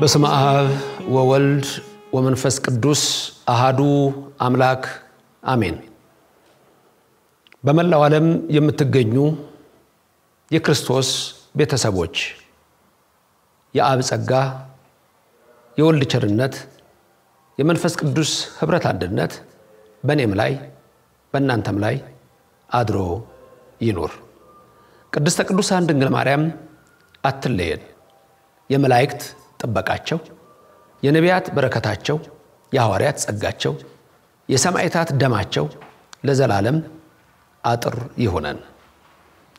በስመ አብ ወወልድ ወመንፈስ ቅዱስ አሃዱ አምላክ አሜን። በመላው ዓለም የምትገኙ የክርስቶስ ቤተሰቦች የአብ ጸጋ የወልድ ቸርነት፣ የመንፈስ ቅዱስ ኅብረት አንድነት በእኔም ላይ በእናንተም ላይ አድሮ ይኑር። ቅድስተ ቅዱሳን ድንግል ማርያም አትለየን። የመላእክት ጥበቃቸው፣ የነቢያት በረከታቸው፣ የሐዋርያት ጸጋቸው፣ የሰማይታት ደማቸው ለዘላለም አጥር ይሆነን።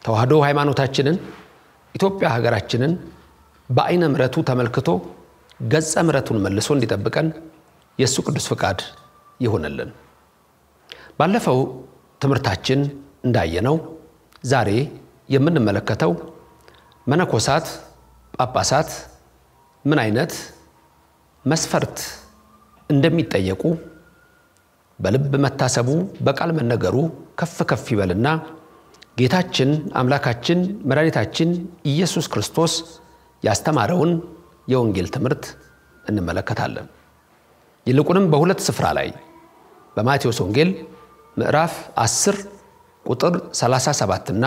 ተዋህዶ ሃይማኖታችንን ኢትዮጵያ ሀገራችንን በአይነ ምረቱ ተመልክቶ ገጸ ምረቱን መልሶ እንዲጠብቀን የእሱ ቅዱስ ፍቃድ ይሆንልን። ባለፈው ትምህርታችን እንዳየነው ዛሬ የምንመለከተው መነኮሳት፣ ጳጳሳት ምን አይነት መስፈርት እንደሚጠየቁ በልብ መታሰቡ በቃል መነገሩ ከፍ ከፍ ይበልና ጌታችን አምላካችን መድኃኒታችን ኢየሱስ ክርስቶስ ያስተማረውን የወንጌል ትምህርት እንመለከታለን። ይልቁንም በሁለት ስፍራ ላይ በማቴዎስ ወንጌል ምዕራፍ 10 ቁጥር 37 እና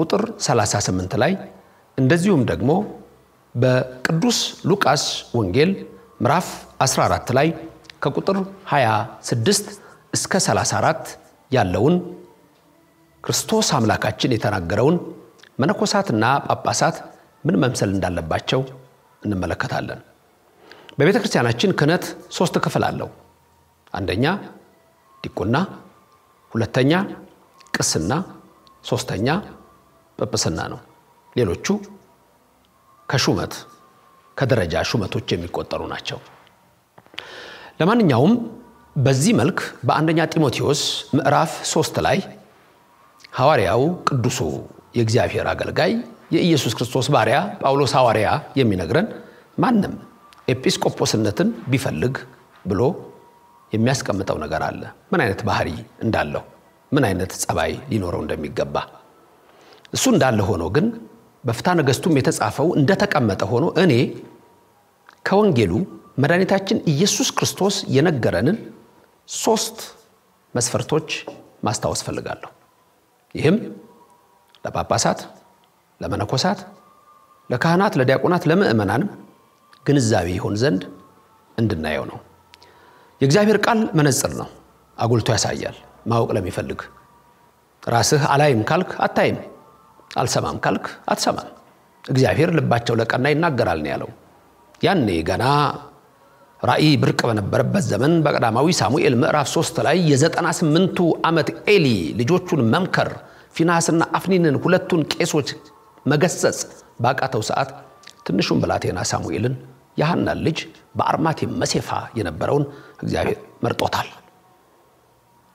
ቁጥር 38 ላይ እንደዚሁም ደግሞ በቅዱስ ሉቃስ ወንጌል ምዕራፍ 14 ላይ ከቁጥር 26 እስከ 34 ያለውን ክርስቶስ አምላካችን የተናገረውን መነኮሳትና ጳጳሳት ምን መምሰል እንዳለባቸው እንመለከታለን። በቤተ ክርስቲያናችን ክህነት ሶስት ክፍል አለው። አንደኛ ዲቁና፣ ሁለተኛ ቅስና፣ ሶስተኛ ጵጵስና ነው። ሌሎቹ ከሹመት ከደረጃ ሹመቶች የሚቆጠሩ ናቸው። ለማንኛውም በዚህ መልክ በአንደኛ ጢሞቴዎስ ምዕራፍ ሶስት ላይ ሐዋርያው ቅዱሱ የእግዚአብሔር አገልጋይ የኢየሱስ ክርስቶስ ባሪያ ጳውሎስ ሐዋርያ የሚነግረን ማንም ኤጲስቆጶስነትን ቢፈልግ ብሎ የሚያስቀምጠው ነገር አለ። ምን አይነት ባህሪ እንዳለው፣ ምን አይነት ጸባይ ሊኖረው እንደሚገባ እሱ እንዳለ ሆኖ ግን በፍታ ነገስቱም የተጻፈው እንደተቀመጠ ሆኖ እኔ ከወንጌሉ መድኃኒታችን ኢየሱስ ክርስቶስ የነገረንን ሶስት መስፈርቶች ማስታወስ ፈልጋለሁ። ይህም ለጳጳሳት ለመነኮሳት፣ ለካህናት፣ ለዲያቆናት፣ ለምእመናንም ግንዛቤ ይሆን ዘንድ እንድናየው ነው። የእግዚአብሔር ቃል መነጽር ነው፣ አጉልቶ ያሳያል። ማወቅ ለሚፈልግ ራስህ አላይም ካልክ አታይም፣ አልሰማም ካልክ አትሰማም። እግዚአብሔር ልባቸው ለቀና ይናገራል ነው ያለው። ያኔ ገና ራእይ ብርቅ በነበረበት ዘመን በቀዳማዊ ሳሙኤል ምዕራፍ 3 ላይ የዘጠና ስምንቱ ዓመት ኤሊ ልጆቹን መምከር ፊናስና አፍኒንን ሁለቱን ቄሶች መገሰጽ ባቃተው ሰዓት ትንሹን ብላቴና ሳሙኤልን የሐናን ልጅ በአርማቴም መሴፋ የነበረውን እግዚአብሔር መርጦታል።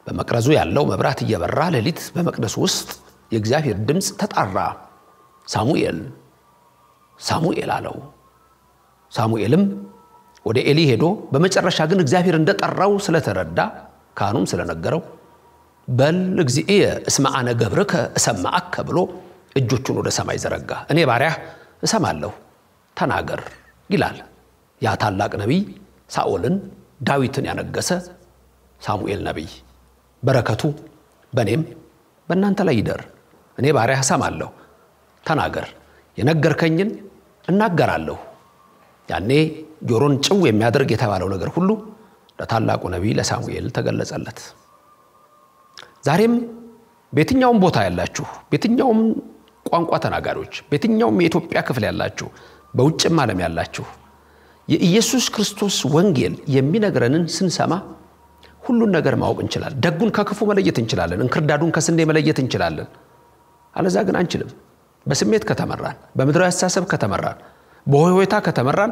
በመቅረዙ ያለው መብራት እየበራ ሌሊት በመቅደሱ ውስጥ የእግዚአብሔር ድምፅ ተጣራ። ሳሙኤል ሳሙኤል አለው። ሳሙኤልም ወደ ኤሊ ሄዶ በመጨረሻ ግን እግዚአብሔር እንደጠራው ስለተረዳ ካህኑም ስለነገረው በል እግዚእየ እስመ አነ ገብርከ እሰማአከ ብሎ እጆቹን ወደ ሰማይ ዘረጋ። እኔ ባሪያ እሰማለሁ፣ ተናገር ይላል ያ ታላቅ ነቢይ ሳኦልን ዳዊትን ያነገሰ ሳሙኤል ነቢይ። በረከቱ በእኔም በእናንተ ላይ ይደር። እኔ ባሪያ እሰማለሁ፣ ተናገር፣ የነገርከኝን እናገራለሁ። ያኔ ጆሮን ጭው የሚያደርግ የተባለው ነገር ሁሉ ለታላቁ ነቢይ ለሳሙኤል ተገለጸለት። ዛሬም በየትኛውም ቦታ ያላችሁ በየትኛውም ቋንቋ ተናጋሪዎች በየትኛውም የኢትዮጵያ ክፍል ያላችሁ በውጭም ዓለም ያላችሁ የኢየሱስ ክርስቶስ ወንጌል የሚነግረንን ስንሰማ ሁሉን ነገር ማወቅ እንችላለን። ደጉን ከክፉ መለየት እንችላለን። እንክርዳዱን ከስንዴ መለየት እንችላለን። አለዛ ግን አንችልም። በስሜት ከተመራን፣ በምድራዊ አስተሳሰብ ከተመራን፣ በሆይታ ከተመራን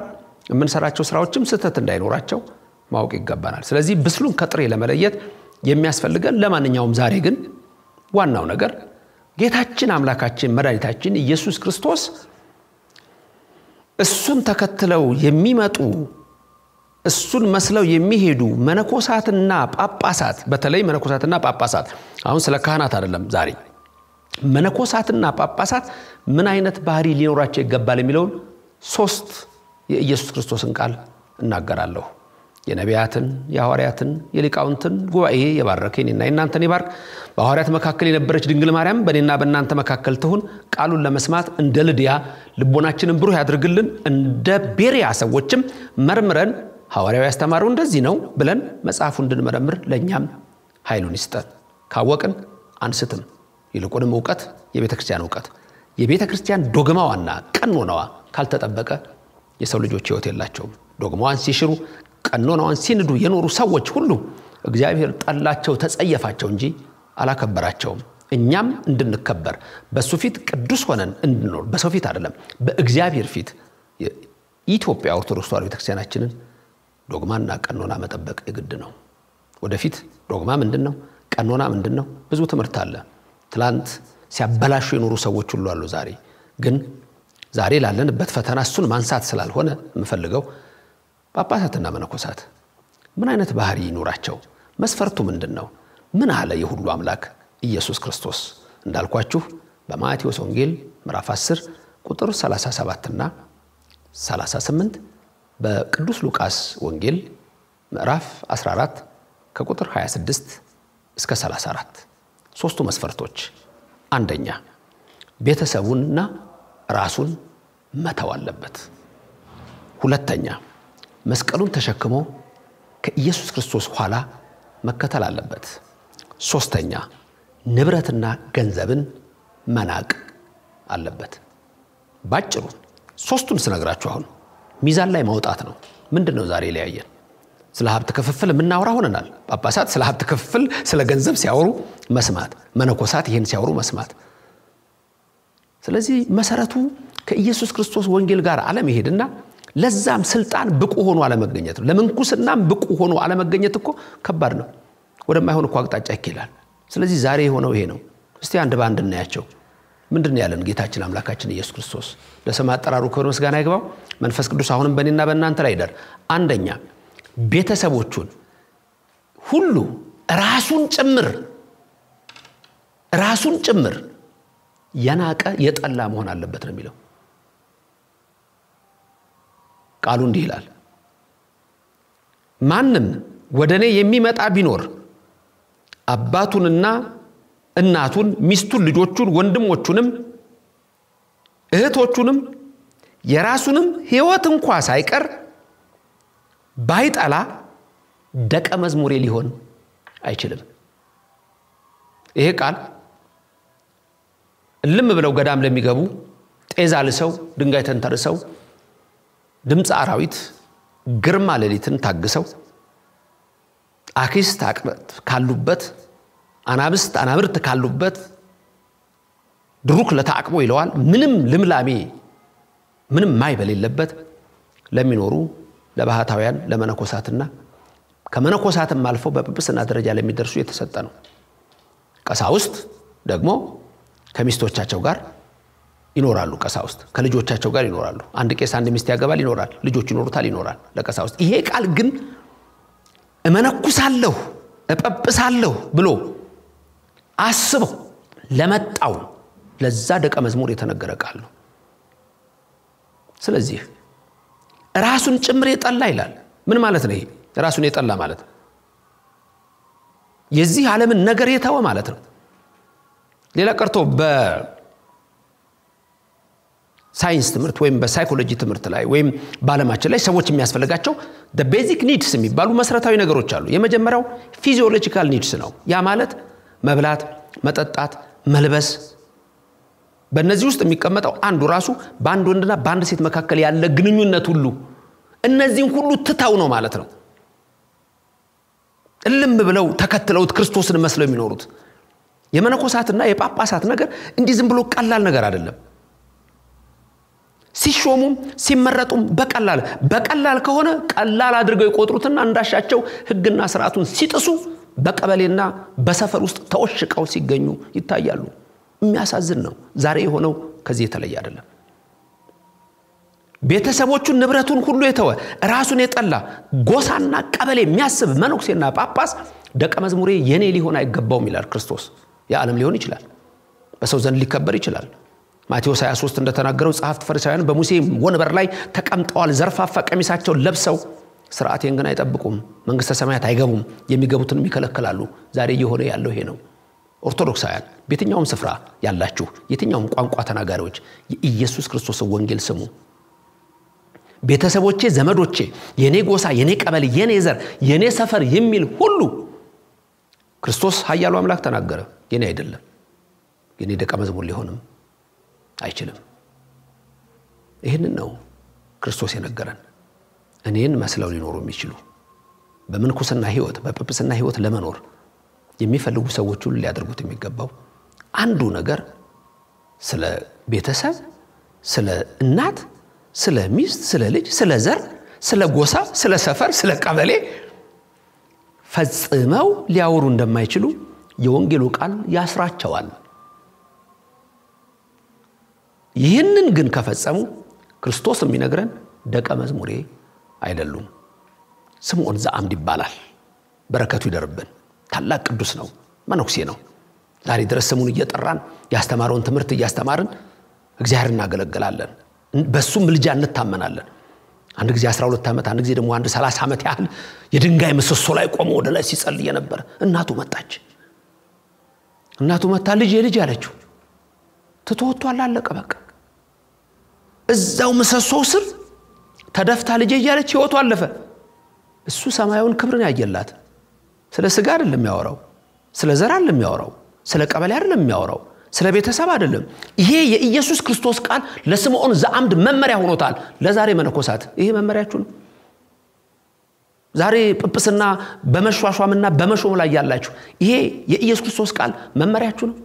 የምንሰራቸው ስራዎችም ስህተት እንዳይኖራቸው ማወቅ ይገባናል። ስለዚህ ብስሉን ከጥሬ ለመለየት የሚያስፈልገን ለማንኛውም ዛሬ ግን ዋናው ነገር ጌታችን አምላካችን መድኃኒታችን ኢየሱስ ክርስቶስ እሱን ተከትለው የሚመጡ እሱን መስለው የሚሄዱ መነኮሳትና ጳጳሳት በተለይ መነኮሳትና ጳጳሳት አሁን ስለ ካህናት አይደለም ዛሬ መነኮሳትና ጳጳሳት ምን አይነት ባህሪ ሊኖራቸው ይገባል የሚለውን ሶስት የኢየሱስ ክርስቶስን ቃል እናገራለሁ የነቢያትን የሐዋርያትን የሊቃውንትን ጉባኤ የባረከ እኔና የእናንተን ይባርክ። በሐዋርያት መካከል የነበረች ድንግል ማርያም በእኔና በእናንተ መካከል ትሁን። ቃሉን ለመስማት እንደ ልድያ ልቦናችንን ብሩህ ያድርግልን። እንደ ቤሪያ ሰዎችም መርምረን ሐዋርያው ያስተማረው እንደዚህ ነው ብለን መጽሐፉ እንድንመረምር ለእኛም ኃይሉን ይስጠን። ካወቅን አንስትም፣ ይልቁንም እውቀት የቤተ ክርስቲያን እውቀት የቤተ ክርስቲያን ዶግማዋና ቀኖናዋ ካልተጠበቀ የሰው ልጆች ህይወት የላቸውም። ዶግማዋን ሲሽሩ ቀኖናዋን ሲንዱ የኖሩ ሰዎች ሁሉ እግዚአብሔር ጠላቸው፣ ተጸየፋቸው እንጂ አላከበራቸውም። እኛም እንድንከበር በእሱ ፊት ቅዱስ ሆነን እንድንኖር በሰው ፊት አይደለም፣ በእግዚአብሔር ፊት ኢትዮጵያ ኦርቶዶክስ ተዋሕዶ ቤተክርስቲያናችንን ዶግማና ቀኖና መጠበቅ የግድ ነው። ወደፊት ዶግማ ምንድን ነው? ቀኖና ምንድን ነው? ብዙ ትምህርት አለ። ትላንት ሲያበላሹ የኖሩ ሰዎች ሁሉ አሉ። ዛሬ ግን ዛሬ ላለንበት ፈተና እሱን ማንሳት ስላልሆነ የምፈልገው ጳጳሳትና መነኮሳት ምን አይነት ባህሪ ይኖራቸው? መስፈርቱ ምንድን ነው? ምን አለ የሁሉ አምላክ ኢየሱስ ክርስቶስ? እንዳልኳችሁ በማቴዎስ ወንጌል ምዕራፍ 10 ቁጥር 37ና 38 በቅዱስ ሉቃስ ወንጌል ምዕራፍ 14 ከቁጥር 26 እስከ 34 ሶስቱ መስፈርቶች አንደኛ ቤተሰቡንና ራሱን መተው አለበት። ሁለተኛ መስቀሉን ተሸክሞ ከኢየሱስ ክርስቶስ ኋላ መከተል አለበት። ሶስተኛ ንብረትና ገንዘብን መናቅ አለበት። ባጭሩ ሶስቱን ስነግራችሁ አሁን ሚዛን ላይ ማውጣት ነው። ምንድን ነው ዛሬ ሊያየን ስለ ሀብት ክፍፍል የምናወራ ሆነናል። ጳጳሳት ስለ ሀብት ክፍፍል፣ ስለ ገንዘብ ሲያወሩ መስማት፣ መነኮሳት ይህን ሲያወሩ መስማት። ስለዚህ መሰረቱ ከኢየሱስ ክርስቶስ ወንጌል ጋር አለመሄድና ለዛም ስልጣን ብቁ ሆኖ አለመገኘት ነው። ለምንኩስናም ብቁ ሆኖ አለመገኘት እኮ ከባድ ነው። ወደማይሆን እኮ አቅጣጫ ይኬላል። ስለዚህ ዛሬ የሆነው ይሄ ነው። እስቲ አንድ በአንድ እናያቸው። ምንድን ያለን ጌታችን አምላካችን ኢየሱስ ክርስቶስ ለሰማ አጠራሩ ክብር ምስጋና ይግባው። መንፈስ ቅዱስ አሁንም በእኔና በእናንተ ላይ ይደር። አንደኛ ቤተሰቦቹን ሁሉ ራሱን ጭምር ራሱን ጭምር የናቀ የጠላ መሆን አለበት ነው የሚለው። ቃሉ እንዲህ ይላል፣ ማንም ወደ እኔ የሚመጣ ቢኖር አባቱንና እናቱን፣ ሚስቱን፣ ልጆቹን፣ ወንድሞቹንም፣ እህቶቹንም የራሱንም ህይወት እንኳ ሳይቀር ባይጠላ ደቀ መዝሙሬ ሊሆን አይችልም። ይሄ ቃል እልም ብለው ገዳም ለሚገቡ ጤዛ ልሰው ድንጋይ ተንተርሰው ድምፅ አራዊት ግርማ ሌሊትን ታግሰው አክስት ካሉበት አናብስት አናብርት ካሉበት ድሩክ ለታቅቦ ይለዋል። ምንም ልምላሜ ምንም ማይ በሌለበት ለሚኖሩ ለባህታውያን ለመነኮሳትና ከመነኮሳትም አልፈው በጵጵስና ደረጃ ለሚደርሱ የተሰጠ ነው። ቀሳውስት ደግሞ ከሚስቶቻቸው ጋር ይኖራሉ። ቀሳውስት ከልጆቻቸው ጋር ይኖራሉ። አንድ ቄስ አንድ ሚስት ያገባል፣ ይኖራል። ልጆች ይኖሩታል፣ ይኖራል። ለቀሳውስት ይሄ ቃል ግን እመነኩሳለሁ፣ እጠብሳለሁ ብሎ አስበው ለመጣው ለዛ ደቀ መዝሙር የተነገረ ቃል ነው። ስለዚህ ራሱን ጭምር የጠላ ይላል። ምን ማለት ነው? ይሄ ራሱን የጠላ ማለት ነው። የዚህ ዓለምን ነገር የተወ ማለት ነው። ሌላ ቀርቶ በ ሳይንስ ትምህርት ወይም በሳይኮሎጂ ትምህርት ላይ ወይም በዓለማችን ላይ ሰዎች የሚያስፈልጋቸው ቤዚክ ኒድስ የሚባሉ መሰረታዊ ነገሮች አሉ። የመጀመሪያው ፊዚዮሎጂካል ኒድስ ነው። ያ ማለት መብላት፣ መጠጣት፣ መልበስ። በእነዚህ ውስጥ የሚቀመጠው አንዱ ራሱ በአንድ ወንድና በአንድ ሴት መካከል ያለ ግንኙነት ሁሉ እነዚህን ሁሉ ትተው ነው ማለት ነው እልም ብለው ተከትለውት ክርስቶስን መስለው የሚኖሩት የመነኮሳትና የጳጳሳት ነገር እንዲህ ዝም ብሎ ቀላል ነገር አይደለም። ሲሾሙም ሲመረጡም በቀላል በቀላል ከሆነ ቀላል አድርገው የቆጥሩትና እንዳሻቸው ህግና ስርዓቱን ሲጥሱ በቀበሌና በሰፈር ውስጥ ተወሽቀው ሲገኙ ይታያሉ። የሚያሳዝን ነው። ዛሬ የሆነው ከዚህ የተለየ አይደለም። ቤተሰቦቹን፣ ንብረቱን ሁሉ የተወ ራሱን የጠላ ጎሳና ቀበሌ የሚያስብ መነኩሴና ጳጳስ ደቀ መዝሙሬ የኔ ሊሆን አይገባውም ይላል ክርስቶስ። የዓለም ሊሆን ይችላል፣ በሰው ዘንድ ሊከበር ይችላል፣ ማቴዎስ 23 እንደተናገረው ጸሐፍት ፈሪሳውያን በሙሴ ወንበር ላይ ተቀምጠዋል፣ ዘርፋፋ ቀሚሳቸውን ለብሰው ስርዓቴን ግን አይጠብቁም፣ መንግስተ ሰማያት አይገቡም፣ የሚገቡትንም ይከለክላሉ። ዛሬ እየሆነ ያለው ይሄ ነው። ኦርቶዶክሳውያን በየትኛውም ስፍራ ያላችሁ የትኛውም ቋንቋ ተናጋሪዎች የኢየሱስ ክርስቶስ ወንጌል ስሙ። ቤተሰቦቼ፣ ዘመዶቼ፣ የኔ ጎሳ፣ የኔ ቀበሌ፣ የኔ ዘር፣ የኔ ሰፈር የሚል ሁሉ ክርስቶስ ሀያሉ አምላክ ተናገረ። የኔ አይደለም፣ የኔ ደቀ መዝሙር ሊሆንም አይችልም። ይህንን ነው ክርስቶስ የነገረን። እኔን መስለው ሊኖሩ የሚችሉ በምንኩስና ህይወት፣ በጵጵስና ህይወት ለመኖር የሚፈልጉ ሰዎች ሁሉ ሊያደርጉት የሚገባው አንዱ ነገር ስለ ቤተሰብ፣ ስለ እናት፣ ስለ ሚስት፣ ስለ ልጅ፣ ስለ ዘር፣ ስለ ጎሳ፣ ስለ ሰፈር፣ ስለ ቀበሌ ፈጽመው ሊያወሩ እንደማይችሉ የወንጌሉ ቃል ያስራቸዋል። ይህንን ግን ከፈጸሙ ክርስቶስ የሚነግረን ደቀ መዝሙሬ አይደሉም። ስምዖን ዘአምድ ይባላል። በረከቱ ይደርብን። ታላቅ ቅዱስ ነው፣ መነኩሴ ነው። ዛሬ ድረስ ስሙን እየጠራን ያስተማረውን ትምህርት እያስተማርን እግዚአብሔር እናገለግላለን። በሱም ምልጃ እንታመናለን። አንድ ጊዜ 12 ዓመት አንድ ጊዜ ደግሞ አንድ 30 ዓመት ያህል የድንጋይ ምሰሶ ላይ ቆሞ ወደ ላይ ሲጸልየ ነበር። እናቱ መጣች። እናቱ መታ ልጅ የልጅ አለችው። ትቶወጥቶ አላለቀ በቃ እዛው ምሰሶ ስር ተደፍታ ልጅ እያለች ህይወቱ አለፈ እሱ ሰማያውን ክብርን ያየላት ስለ ስጋ አይደለም የሚያወራው ስለ ዘር አይደለም የሚያወራው ስለ ቀበሌ አይደለም የሚያወራው ስለ ቤተሰብ አይደለም ይሄ የኢየሱስ ክርስቶስ ቃል ለስምዖን ዘአምድ መመሪያ ሆኖታል ለዛሬ መነኮሳት ይሄ መመሪያችሁ ነው ዛሬ ጵጵስና በመሿሿምና በመሾም ላይ ያላችሁ ይሄ የኢየሱስ ክርስቶስ ቃል መመሪያችሁ ነው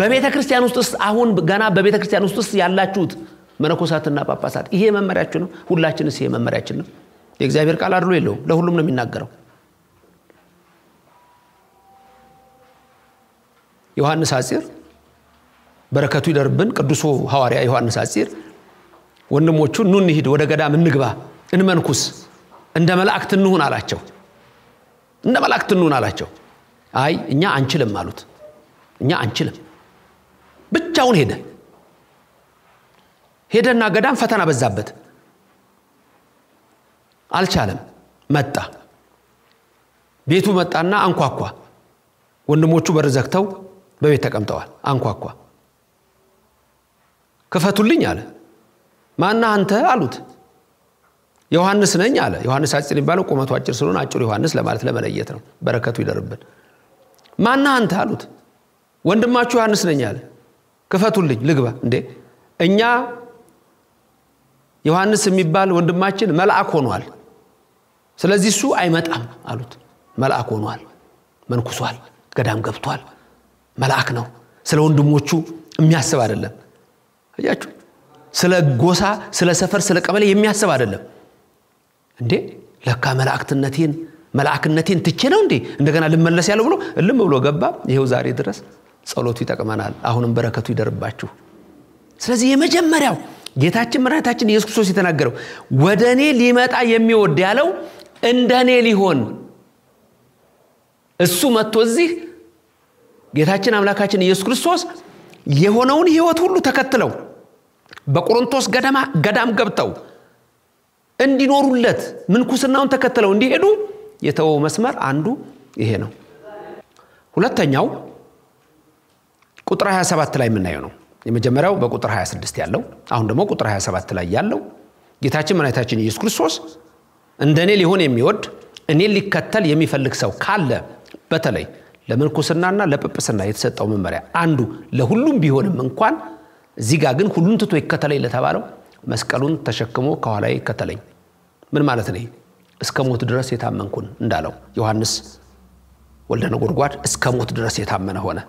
በቤተ ክርስቲያን ውስጥስ አሁን ገና በቤተ ክርስቲያን ውስጥስ ያላችሁት መነኮሳትና ጳጳሳት ይሄ መመሪያችሁ ነው። ሁላችንስ ይሄ መመሪያችን ነው። የእግዚአብሔር ቃል አድሎ የለውም። ለሁሉም ነው የሚናገረው። ዮሐንስ አፂር በረከቱ ይደርብን። ቅዱሱ ሐዋርያ ዮሐንስ አፂር ወንድሞቹ ኑ እንሂድ፣ ወደ ገዳም እንግባ፣ እንመንኩስ፣ እንደ መላእክት እንሁን አላቸው። እንደ መላእክት እንሁን አላቸው። አይ እኛ አንችልም አሉት። እኛ አንችልም ብቻውን ሄደ ሄደና ገዳም ፈተና በዛበት አልቻለም መጣ ቤቱ መጣና አንኳኳ ወንድሞቹ በር ዘግተው በቤት ተቀምጠዋል አንኳኳ ክፈቱልኝ አለ ማና አንተ አሉት ዮሐንስ ነኝ አለ ዮሐንስ አጭር የሚባለው ቁመቱ አጭር ስለሆነ አጭር ዮሐንስ ለማለት ለመለየት ነው በረከቱ ይደርብን ማና አንተ አሉት ወንድማችሁ ዮሐንስ ነኝ አለ ክፈቱልኝ ልግባ። እንዴ እኛ ዮሐንስ የሚባል ወንድማችን መልአክ ሆኗል፣ ስለዚህ እሱ አይመጣም አሉት። መልአክ ሆኗል፣ መንኩሷል፣ ገዳም ገብቷል፣ መልአክ ነው። ስለ ወንድሞቹ የሚያስብ አይደለም። አያችሁ፣ ስለ ጎሳ፣ ስለ ሰፈር፣ ስለ ቀበሌ የሚያስብ አይደለም። እንዴ ለካ መላእክትነቴን መልአክነቴን ትቼ ነው እንዴ እንደገና ልመለስ ያለው ብሎ እልም ብሎ ገባ። ይሄው ዛሬ ድረስ ጸሎቱ ይጠቅመናል። አሁንም በረከቱ ይደርባችሁ። ስለዚህ የመጀመሪያው ጌታችን መድኃኒታችን ኢየሱስ ክርስቶስ የተናገረው ወደ እኔ ሊመጣ የሚወድ ያለው እንደ እኔ ሊሆን እሱ መጥቶ እዚህ ጌታችን አምላካችን ኢየሱስ ክርስቶስ የሆነውን ህይወት ሁሉ ተከትለው በቆሮንቶስ ገዳም ገብተው እንዲኖሩለት ምንኩስናውን ተከትለው እንዲሄዱ የተወው መስመር አንዱ ይሄ ነው። ሁለተኛው ቁጥር 27 ላይ የምናየው ነው። የመጀመሪያው በቁጥር 26 ያለው፣ አሁን ደግሞ ቁጥር 27 ላይ ያለው ጌታችን መናታችን ኢየሱስ ክርስቶስ እንደ እኔ ሊሆን የሚወድ እኔን ሊከተል የሚፈልግ ሰው ካለ በተለይ ለምንኩስናና ለጵጵስና የተሰጠው መመሪያ አንዱ ለሁሉም ቢሆንም እንኳን እዚህ ጋር ግን ሁሉን ትቶ ይከተለኝ ለተባለው መስቀሉን ተሸክሞ ከኋላ ይከተለኝ ምን ማለት ነው? እስከ ሞት ድረስ የታመንኩን እንዳለው ዮሐንስ ወልደ ነጎድጓድ እስከ ሞት ድረስ የታመነ ሆነ።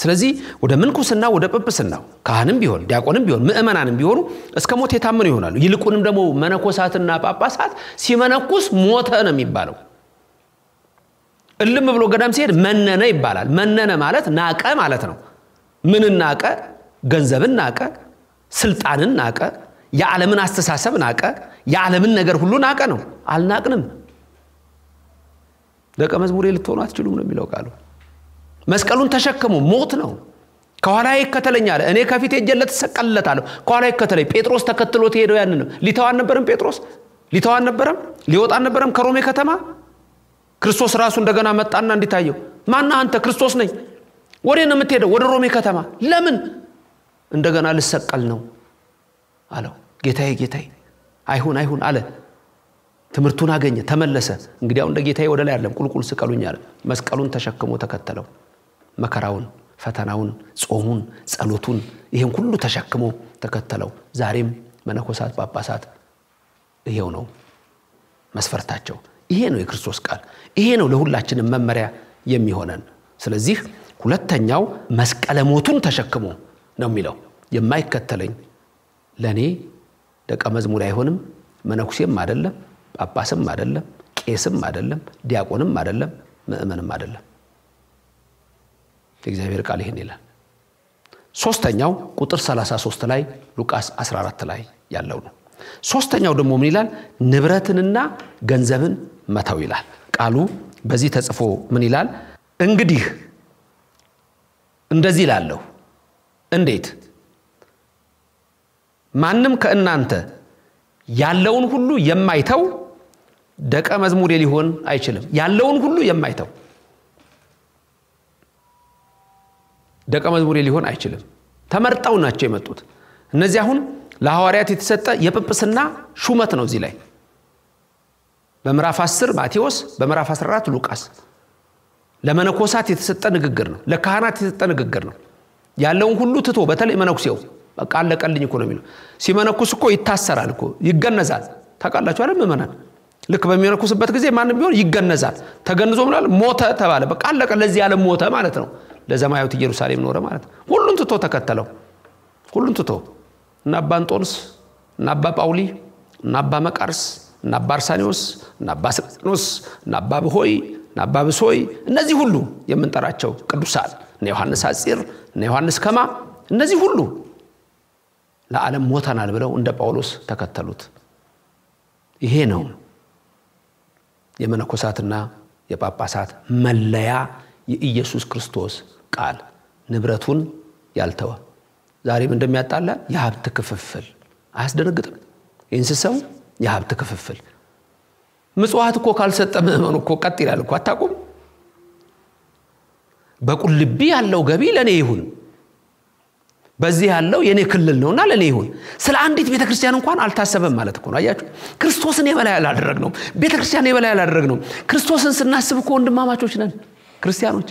ስለዚህ ወደ ምንኩስና ወደ ጵጵስናው ካህንም ቢሆን ዲያቆንም ቢሆን ምእመናንም ቢሆኑ እስከ ሞት የታመኑ ይሆናሉ። ይልቁንም ደግሞ መነኮሳትና ጳጳሳት ሲመነኩስ ሞተ ነው የሚባለው። እልም ብሎ ገዳም ሲሄድ መነነ ይባላል። መነነ ማለት ናቀ ማለት ነው። ምን ናቀ? ገንዘብን ናቀ፣ ስልጣንን ናቀ፣ የዓለምን አስተሳሰብ ናቀ፣ የዓለምን ነገር ሁሉ ናቀ ነው። አልናቅንም። ደቀ መዝሙሬ ልትሆኑ አትችሉም ነው የሚለው ቃሉ። መስቀሉን ተሸክሙ ሞት ነው። ከኋላ ይከተለኝ አለ። እኔ ከፊት ሄጀለት እሰቀልለታለሁ። ከኋላ ይከተለኝ። ጴጥሮስ ተከትሎ ትሄደው ያንን ነው። ሊተው አልነበረም። ጴጥሮስ ሊተው አልነበረም። ሊወጣ አልነበረም ከሮሜ ከተማ። ክርስቶስ ራሱ እንደገና መጣና እንዲታየው ማና አንተ? ክርስቶስ ነኝ። ወዴ ነው የምትሄደው? ወደ ሮሜ ከተማ። ለምን? እንደገና ልሰቀል ነው አለው። ጌታዬ ጌታዬ፣ አይሁን አይሁን አለ። ትምህርቱን አገኘ፣ ተመለሰ። እንግዲያው እንደ ጌታዬ ወደ ላይ አለም፣ ቁልቁል ስቀሉኝ አለ። መስቀሉን ተሸክሞ ተከተለው። መከራውን፣ ፈተናውን፣ ጾሙን፣ ጸሎቱን ይህን ሁሉ ተሸክሞ ተከተለው። ዛሬም መነኮሳት፣ ጳጳሳት ይሄው ነው መስፈርታቸው። ይሄ ነው የክርስቶስ ቃል። ይሄ ነው ለሁላችንም መመሪያ የሚሆነን። ስለዚህ ሁለተኛው መስቀለ ሞቱን ተሸክሞ ነው የሚለው የማይከተለኝ ለእኔ ደቀ መዝሙር አይሆንም፣ መነኩሴም አይደለም፣ ጳጳስም አይደለም፣ ቄስም አይደለም፣ ዲያቆንም አይደለም፣ ምእመንም አይደለም። የእግዚአብሔር ቃል ይህን ይላል። ሶስተኛው ቁጥር 33 ላይ ሉቃስ 14 ላይ ያለው ነው። ሶስተኛው ደግሞ ምን ይላል? ንብረትንና ገንዘብን መተው ይላል ቃሉ። በዚህ ተጽፎ ምን ይላል? እንግዲህ እንደዚህ ላለሁ እንዴት ማንም ከእናንተ ያለውን ሁሉ የማይተው ደቀ መዝሙሬ ሊሆን አይችልም። ያለውን ሁሉ የማይተው ደቀ መዝሙሬ ሊሆን አይችልም። ተመርጠው ናቸው የመጡት። እነዚህ አሁን ለሐዋርያት የተሰጠ የጵጵስና ሹመት ነው። እዚህ ላይ በምዕራፍ 10 ማቴዎስ፣ በምዕራፍ 14 ሉቃስ ለመነኮሳት የተሰጠ ንግግር ነው። ለካህናት የተሰጠ ንግግር ነው። ያለውን ሁሉ ትቶ በተለይ መነኩሴው በቃ አለቀልኝ እኮ ነው የሚለው። ሲመነኩስ እኮ ይታሰራል እኮ ይገነዛል። ታቃላችሁ አለ ምመናል ልክ በሚመነኩስበት ጊዜ ማንም ቢሆን ይገነዛል። ተገንዞ ምላል ሞተ ተባለ። በቃ አለቀ። ለዚህ ያለ ሞተ ማለት ነው። ለዘማያዊት ኢየሩሳሌም ኖረ ማለት ነው። ሁሉን ትቶ ተከተለው። ሁሉን ትቶ እና አባ አንጦንስ እና አባ ጳውሊ እና አባ መቃርስ እና አባ አርሳኒዎስ እና አባ ስቅኖስ እና አባ ብሆይ እና አባ ብሶይ እነዚህ ሁሉ የምንጠራቸው ቅዱሳን እነ ዮሐንስ አፂር እነ ዮሐንስ ከማ እነዚህ ሁሉ ለዓለም ሞተናል ብለው እንደ ጳውሎስ ተከተሉት። ይሄ ነው የመነኮሳትና የጳጳሳት መለያ የኢየሱስ ክርስቶስ ቃል ንብረቱን ያልተወ ዛሬም እንደሚያጣላ የሀብት ክፍፍል አያስደነግጥም። የእንስሳው የሀብት ክፍፍል ምጽዋት እኮ ካልሰጠ ምእመኑ እኮ ቀጥ ይላል እኮ አታቁም። በቁልቢ ያለው ገቢ ለእኔ ይሁን፣ በዚህ ያለው የእኔ ክልል ነውና ለእኔ ይሁን። ስለ አንዲት ቤተ ክርስቲያን እንኳን አልታሰበም ማለት እኮ ነው። አያችሁ፣ ክርስቶስን የበላይ አላደረግ ነው። ቤተ ክርስቲያን የበላይ አላደረግ ነው። ክርስቶስን ስናስብ እኮ ወንድማማቾች ነን ክርስቲያኖች።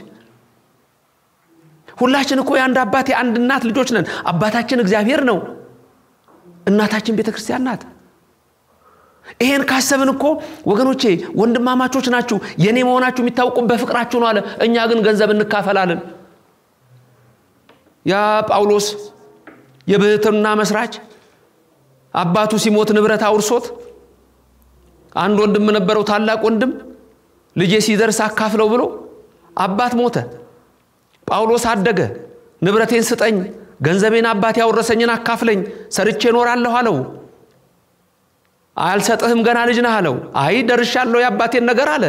ሁላችን እኮ የአንድ አባት የአንድ እናት ልጆች ነን። አባታችን እግዚአብሔር ነው፣ እናታችን ቤተ ክርስቲያን ናት። ይሄን ካሰብን እኮ ወገኖቼ ወንድማማቾች ናችሁ። የእኔ መሆናችሁ የሚታወቁ በፍቅራችሁ ነው አለ። እኛ ግን ገንዘብ እንካፈላለን። ያ ጳውሎስ የብህትና መስራች አባቱ ሲሞት ንብረት አውርሶት አንድ ወንድም ነበረው ታላቅ ወንድም ልጄ ሲደርስ አካፍለው ብሎ አባት ሞተ። ጳውሎስ አደገ። ንብረቴን ስጠኝ፣ ገንዘቤን አባቴ ያወረሰኝን አካፍለኝ፣ ሰርቼ እኖራለሁ አለው። አልሰጥህም ገና ልጅ ነህ አለው። አይ ደርሻለሁ የአባቴን ነገር አለ።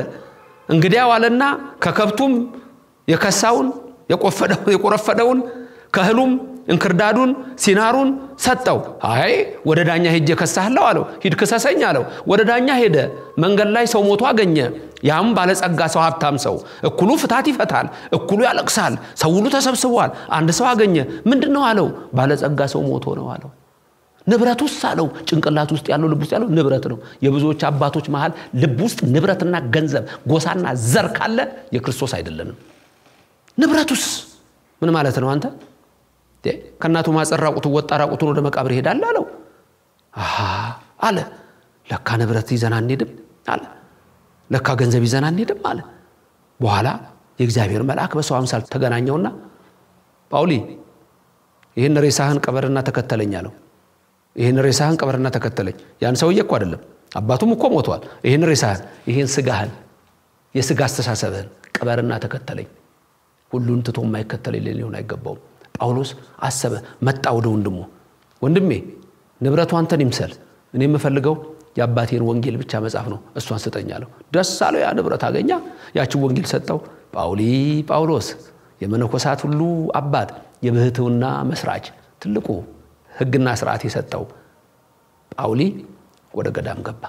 እንግዲያው ዋለና ከከብቱም የከሳውን የቆረፈደውን ከህሉም እንክርዳዱን ሲናሩን ሰጠው። አይ ወደ ዳኛ ሄጄ ከሳህለው አለው። ሂድ ክሰሰኝ አለው። ወደ ዳኛ ሄደ። መንገድ ላይ ሰው ሞቶ አገኘ። ያም ባለጸጋ ሰው፣ ሀብታም ሰው እኩሉ ፍታት ይፈታል፣ እኩሉ ያለቅሳል። ሰው ሁሉ ተሰብስቧል። አንድ ሰው አገኘ። ምንድን ነው አለው። ባለጸጋ ሰው ሞቶ ነው አለው። ንብረት ውስጥ አለው። ጭንቅላት ውስጥ ያለው ልብ ውስጥ ያለው ንብረት ነው። የብዙዎች አባቶች መሃል ልብ ውስጥ ንብረትና ገንዘብ፣ ጎሳና ዘር ካለ የክርስቶስ አይደለንም። ንብረት ውስጥ ምን ማለት ነው አንተ ከእናቱ ማፀን ራቁቱ ወጣ ራቁቱን ወደ መቃብር ይሄዳል አለው አለ ለካ ንብረት ይዘና አንሄድም አለ ለካ ገንዘብ ይዘና አንሄድም አለ በኋላ የእግዚአብሔር መልአክ በሰው አምሳል ተገናኘውና ጳውሊ ይህን ሬሳህን ቀበርና ተከተለኝ አለው ይህን ሬሳህን ቀበርና ተከተለኝ ያን ሰውዬ እኮ አይደለም አባቱም እኮ ሞቷል ይህን ሬሳህን ይህን ስጋህን የስጋ አስተሳሰብህን ቅበርና ተከተለኝ ሁሉን ትቶ የማይከተል ሌላ ሊሆን አይገባውም ጳውሎስ አሰበ፣ መጣ ወደ ወንድሙ። ወንድሜ ንብረቱ አንተን ይምሰል፣ እኔ የምፈልገው የአባቴን ወንጌል ብቻ መጽሐፍ ነው፣ እሷን ስጠኛለሁ ደስ አለው። ያ ንብረት አገኛ፣ ያችን ወንጌል ሰጠው። ጳውሊ ጳውሎስ የመነኮሳት ሁሉ አባት፣ የብህትውና መስራች፣ ትልቁ ህግና ስርዓት የሰጠው ጳውሊ ወደ ገዳም ገባ፣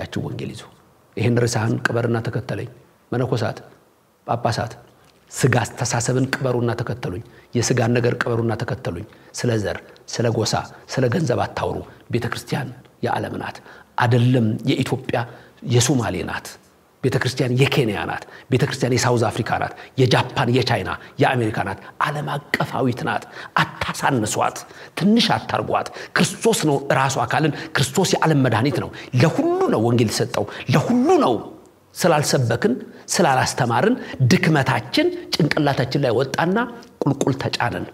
ያችን ወንጌል ይዞ። ይህን ርሳህን ቅበርና ተከተለኝ። መነኮሳት ጳጳሳት ስጋ አስተሳሰብን ቅበሩና ተከተሉኝ። የስጋን ነገር ቅበሩና ተከተሉኝ። ስለ ዘር፣ ስለ ጎሳ፣ ስለ ገንዘብ አታውሩ። ቤተ ክርስቲያን የዓለም ናት፣ አደለም የኢትዮጵያ የሶማሌ ናት። ቤተ ክርስቲያን የኬንያ ናት። ቤተ ክርስቲያን የሳውዝ አፍሪካ ናት። የጃፓን፣ የቻይና፣ የአሜሪካ ናት። ዓለም አቀፋዊት ናት። አታሳንሷት፣ ትንሽ አታርጓት። ክርስቶስ ነው ራሱ አካልን። ክርስቶስ የዓለም መድኃኒት ነው። ለሁሉ ነው ወንጌል የተሰጠው ለሁሉ ነው ስላልሰበክን ስላላስተማርን ድክመታችን ጭንቅላታችን ላይ ወጣና ቁልቁል ተጫንን።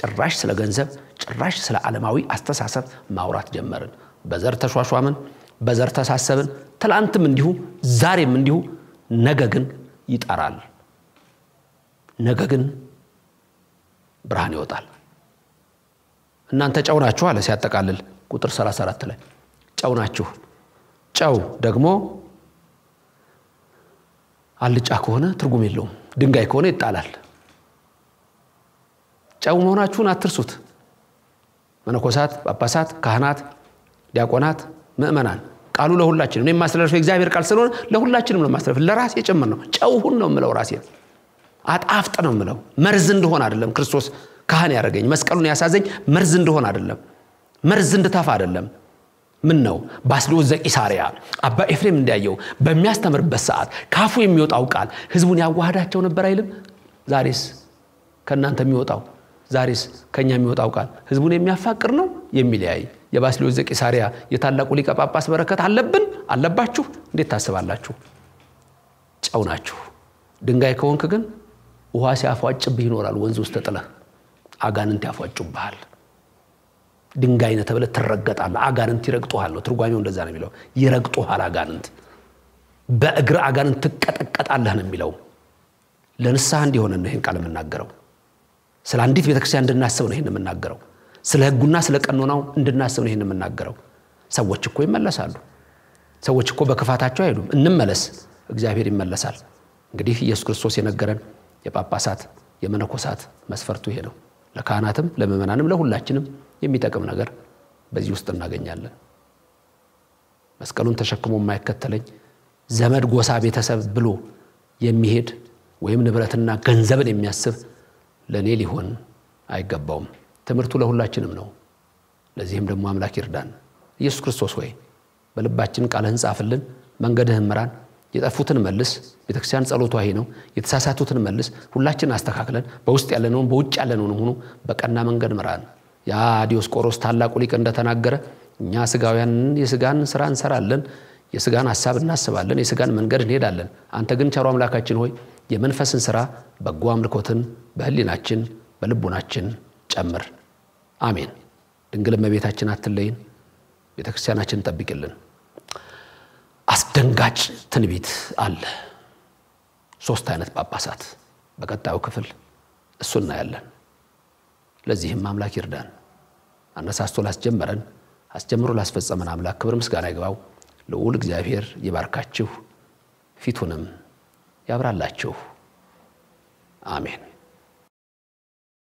ጭራሽ ስለ ገንዘብ፣ ጭራሽ ስለ ዓለማዊ አስተሳሰብ ማውራት ጀመርን። በዘር ተሿሿምን፣ በዘር ተሳሰብን። ትላንትም እንዲሁ ዛሬም እንዲሁ፣ ነገ ግን ይጠራል። ነገ ግን ብርሃን ይወጣል። እናንተ ጨው ናችሁ አለ ሲያጠቃልል ቁጥር 34 ላይ ጨው ናችሁ። ጨው ደግሞ አልጫ ከሆነ ትርጉም የለውም። ድንጋይ ከሆነ ይጣላል። ጨው መሆናችሁን አትርሱት። መነኮሳት፣ ጳጳሳት፣ ካህናት፣ ዲያቆናት፣ ምእመናን ቃሉ ለሁላችን እኔ የማስተላለፈው የእግዚአብሔር ቃል ስለሆነ ለሁላችንም ነው የማስተላለፍ። ለራሴ ጭምር ነው። ጨውሁን ነው የምለው ራሴ አጣፍጥ ነው የምለው። መርዝ እንደሆን አይደለም። ክርስቶስ ካህን ያደረገኝ መስቀሉን ያሳዘኝ መርዝ እንደሆን አይደለም። መርዝ እንድተፋ አይደለም። ምን ነው ዘቂ ሳሪያ አባ ኤፍሬም እንዲያየው በሚያስተምርበት ሰዓት ካፉ የሚወጣው ቃል ህዝቡን ያዋህዳቸው ነበር አይልም ዛሬስ ከእናንተ የሚወጣው ዛሬስ ከእኛ የሚወጣው ቃል ህዝቡን የሚያፋቅር ነው የሚለያይ ዘቂ ሳሪያ የታላቁ ሊቀ ጳጳስ በረከት አለብን አለባችሁ እንዴት ታስባላችሁ ጨው ናችሁ ድንጋይ ከሆንክ ግን ውሃ ሲያፏጭብህ ይኖራል ወንዝ ውስጥ ጥለህ አጋንንት ያፏጩብሃል ድንጋይ ነህ ተብለህ ትረገጣለህ። አጋንንት ይረግጡሃል ነው ትርጓሜው፣ እንደዛ ነው የሚለው ይረግጡሃል። አጋንንት በእግር አጋንንት ትቀጠቀጣለህ ነው የሚለው። ለንስሐ እንዲሆነ ነው ይህን ቃል የምናገረው። ስለ አንዲት ቤተክርስቲያን እንድናስብ ነው ይህን የምናገረው። ስለ ህጉና ስለ ቀኖናው እንድናስብ ነው ይህን የምናገረው። ሰዎች እኮ ይመለሳሉ። ሰዎች እኮ በክፋታቸው አይሉም። እንመለስ፣ እግዚአብሔር ይመለሳል። እንግዲህ ኢየሱስ ክርስቶስ የነገረን የጳጳሳት የመነኮሳት መስፈርቱ ይሄ ነው። ለካህናትም ለምእመናንም ለሁላችንም የሚጠቅም ነገር በዚህ ውስጥ እናገኛለን። መስቀሉን ተሸክሞ የማይከተለኝ ዘመድ፣ ጎሳ፣ ቤተሰብ ብሎ የሚሄድ ወይም ንብረትና ገንዘብን የሚያስብ ለእኔ ሊሆን አይገባውም። ትምህርቱ ለሁላችንም ነው። ለዚህም ደግሞ አምላክ ይርዳን። ኢየሱስ ክርስቶስ ወይ በልባችን ቃልህን ጻፍልን፣ መንገድህን ምራን፣ የጠፉትን መልስ። ቤተክርስቲያን ጸሎቷ ይሄ ነው። የተሳሳቱትን መልስ። ሁላችን አስተካክለን በውስጥ ያለነውን በውጭ ያለነውንም ሆኖ በቀና መንገድ ምራን። ያ ዲዮስቆሮስ ታላቁ ሊቅ እንደተናገረ እኛ ስጋውያን የስጋን ስራ እንሰራለን፣ የስጋን ሀሳብ እናስባለን፣ የስጋን መንገድ እንሄዳለን። አንተ ግን ቸሮ አምላካችን ሆይ የመንፈስን ስራ በጎ አምልኮትን በህሊናችን በልቡናችን ጨምር። አሜን። ድንግል መቤታችን አትለይን፣ ቤተ ክርስቲያናችን ጠብቅልን። አስደንጋጭ ትንቢት አለ። ሶስት አይነት ጳጳሳት በቀጣዩ ክፍል እሱ እናያለን። ለዚህም አምላክ ይርዳን። አነሳስቶ ላስጀመረን አስጀምሮ ላስፈጸመን አምላክ ክብር ምስጋና ይግባው። ልዑል እግዚአብሔር ይባርካችሁ፣ ፊቱንም ያብራላችሁ። አሜን።